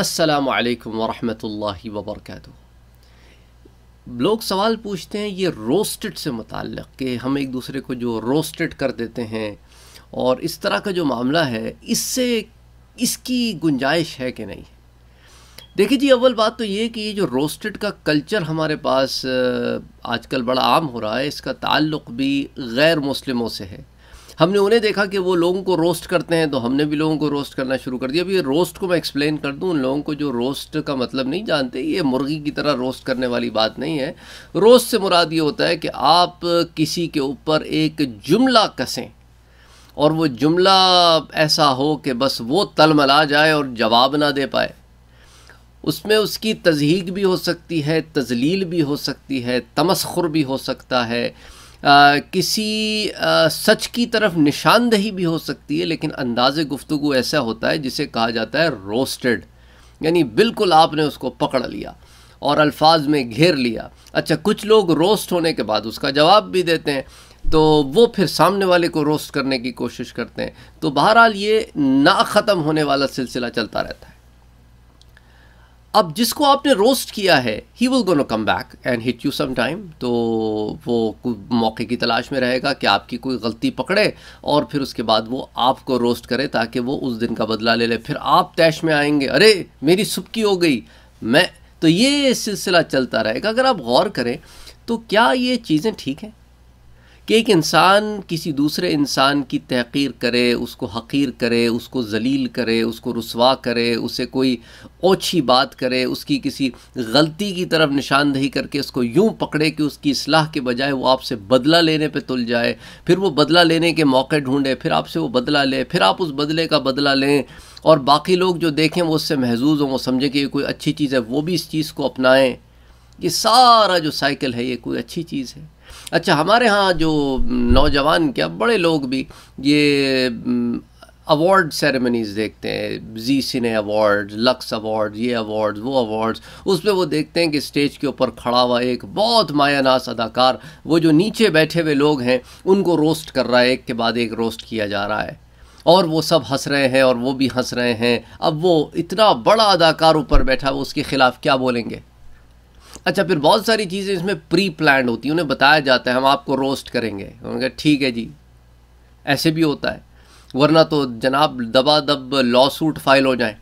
अस्सलाम वालेकुम वरहमतुल्लाहि वबरकatuह लोग सवाल पूछते हैं ये रोस्टेड से मुतक़ कि हम एक दूसरे को जो रोस्टेड कर देते हैं और इस तरह का जो मामला है इससे इसकी गुंजाइश है कि नहीं देखिए जी अव्वल बात तो ये कि ये जो रोस्टेड का कल्चर हमारे पास आजकल बड़ा आम हो रहा है इसका ताल्लुक़ भी गैर मुस्लिमों से है हमने उन्हें देखा कि वो लोगों को रोस्ट करते हैं तो हमने भी लोगों को रोस्ट करना शुरू कर दिया अब ये रोस्ट को मैं एक्सप्लेन कर दूँ उन लोगों को जो रोस्ट का मतलब नहीं जानते ये मुर्गी की तरह रोस्ट करने वाली बात नहीं है रोस्ट से मुराद ये होता है कि आप किसी के ऊपर एक जुमला कसें और वो जुमला ऐसा हो कि बस वो तलमला जाए और जवाब ना दे पाए उसमें उसकी तजहीक भी हो सकती है तजलील भी हो सकती है तमस्खुर भी हो सकता है किसी आ, सच की तरफ निशानदही भी हो सकती है लेकिन अंदाज गुफ्तु ऐसा होता है जिसे कहा जाता है रोस्टेड यानी बिल्कुल आपने उसको पकड़ लिया और अल्फाज में घेर लिया अच्छा कुछ लोग रोस्ट होने के बाद उसका जवाब भी देते हैं तो वो फिर सामने वाले को रोस्ट करने की कोशिश करते हैं तो बहरहाल ये ना ख़त्म होने वाला सिलसिला चलता रहता है अब जिसको आपने रोस्ट किया है he will gonna come back and hit you some time तो वो मौके की तलाश में रहेगा कि आपकी कोई गलती पकड़े और फिर उसके बाद वो आपको रोस्ट करे ताकि वो उस दिन का बदला ले ले फिर आप तैश में आएंगे अरे मेरी सुबकी हो गई मैं तो ये सिलसिला चलता रहेगा अगर आप गौर करें तो क्या ये चीज़ें ठीक हैं कि एक इंसान किसी दूसरे इंसान की तहकीर करे उसको हकीर करे उसको जलील करे उसको रसवा करे उसे कोई ओछी बात करे उसकी किसी गलती की तरफ निशानदही करके उसको यूं पकड़े कि उसकी असलाह के बजाय वो आपसे बदला लेने पे तुल जाए फिर वो बदला लेने के मौके ढूंढे फिर आपसे वो बदला ले फिर आप उस बदले का बदला लें और बाकी लोग जो देखें वो उससे महजूज हों वो समझें कि ये कोई अच्छी चीज़ है वो भी इस चीज़ को अपनाएं ये सारा जो साइकिल है ये कोई अच्छी चीज़ है अच्छा हमारे यहाँ जो नौजवान क्या बड़े लोग भी ये अवार्ड सेरेमनीज़ देखते हैं Zee cine award Lux award ये अवार्ड वो अवार्ड्स पर वो देखते हैं कि स्टेज के ऊपर खड़ा हुआ एक बहुत मायानास अदाकार वो जो नीचे बैठे हुए लोग हैं उनको रोस्ट कर रहा है एक के बाद एक रोस्ट किया जा रहा है और वो सब हंस रहे हैं और वो भी हंस रहे हैं अब वो इतना बड़ा अदाकार ऊपर बैठा है उसके ख़िलाफ़ क्या बोलेंगे अच्छा फिर बहुत सारी चीज़ें इसमें प्री प्लान होती हैं उन्हें बताया जाता है हम आपको रोस्ट करेंगे उन्होंने कहा ठीक है जी ऐसे भी होता है वरना तो जनाब दबा दब लॉ सूट फाइल हो जाए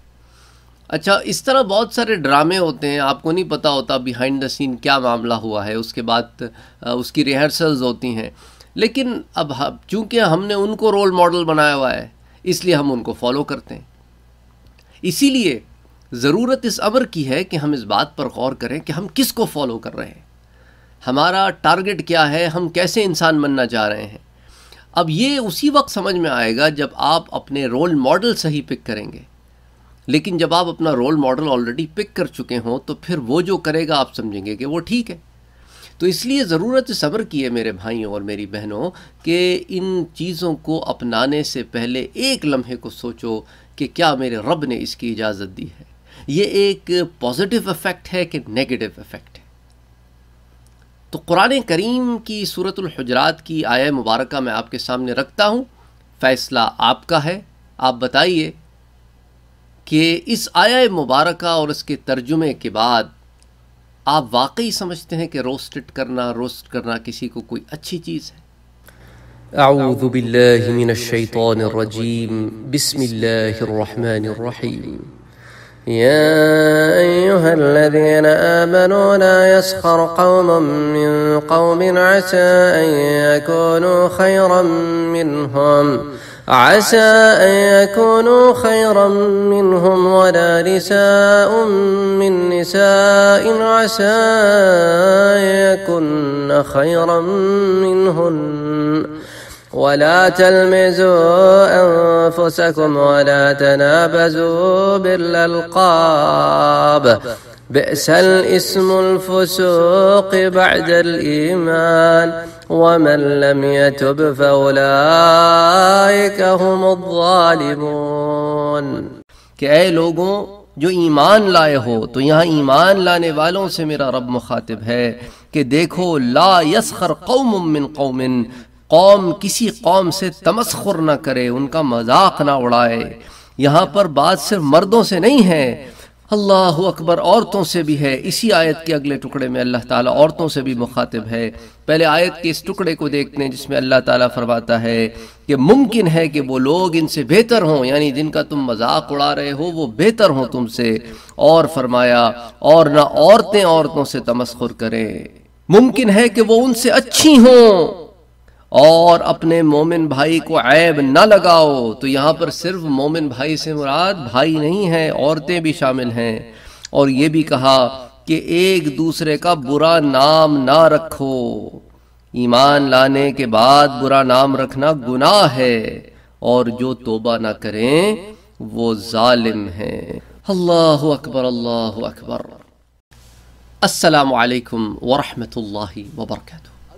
अच्छा इस तरह बहुत सारे ड्रामे होते हैं आपको नहीं पता होता बिहाइंड द सीन क्या मामला हुआ है उसके बाद उसकी रिहर्सल्स होती हैं लेकिन अब हाँ, चूँकि हमने उनको रोल मॉडल बनाया हुआ है इसलिए हम उनको फॉलो करते हैं इसीलिए ज़रूरत इस अमर की है कि हम इस बात पर गौर करें कि हम किस को फॉलो कर रहे हैं हमारा टारगेट क्या है हम कैसे इंसान बनना चाह रहे हैं अब ये उसी वक्त समझ में आएगा जब आप अपने रोल मॉडल सही पिक करेंगे लेकिन जब आप अपना रोल मॉडल ऑलरेडी पिक कर चुके हों तो फिर वो जो करेगा आप समझेंगे कि वो ठीक है तो इसलिए ज़रूरत सब्र की है मेरे भाइयों और मेरी बहनों कि इन चीज़ों को अपनाने से पहले एक लम्हे को सोचो कि क्या मेरे रब ने इसकी इजाज़त दी है ये एक पॉजिटिव इफ़ेक्ट है कि नेगेटिव इफ़ेक्ट है तो कुरान करीम की सूरत हजरात की आय मुबारक मैं आपके सामने रखता हूँ फ़ैसला आपका है आप बताइए कि इस आय मुबारक और इसके तर्जुमे के बाद आप वाकई समझते हैं कि रोस्टेड करना रोस्ट करना किसी को कोई अच्छी चीज़ है أعوذ بالله من الشيطان الرجيم بسم الله الرحمن الرحيم يا أيها الذين آمنوا لا يسخر قوم من قوم عسى أن يكونوا خيرا منهم عسى أن يكونوا خيرا منهم ولا نساء من نساء عسى أن يكن خيرا منهن ولا تلمزوا أنفسكم ولا تنابزوا بالألقاب بئس الاسم الفسوق بعد الإيمان ومن لم يتب فأولئك هم الظالمون کہ اے لوگوں جو ایمان لائے ہو تو یہاں ایمان لانے والوں سے میرا رب مخاطب ہے کہ دیکھو لا يسخر قوم من قوم कौम किसी कौम से तमस्खुर ना करे उनका मजाक ना उड़ाए यहाँ पर बात सिर्फ मर्दों से नहीं है अल्लाह अकबर औरतों से भी है इसी आयत के अगले टुकड़े में अल्लाह ताला औरतों से भी मुखातिब है पहले आयत के इस टुकड़े को देखते हैं जिसमें अल्लाह ताला फरमाता है कि मुमकिन है कि वो लोग इनसे बेहतर हों यानी जिनका तुम मजाक उड़ा रहे हो वो बेहतर हों तुमसे और फरमाया और ना औरतें औरतों से तमस्खुर करें मुमकिन है कि वो उनसे अच्छी हों और अपने मोमिन भाई को ऐब ना लगाओ तो यहाँ पर सिर्फ मोमिन भाई से मुराद भाई नहीं है औरतें भी शामिल हैं और ये भी कहा कि एक दूसरे का बुरा नाम ना रखो ईमान लाने के बाद बुरा नाम रखना गुनाह है और जो तोबा ना करें वो जालिम है अल्लाह अकबर अल्लाह अकबर असलकम वरहमल वर्का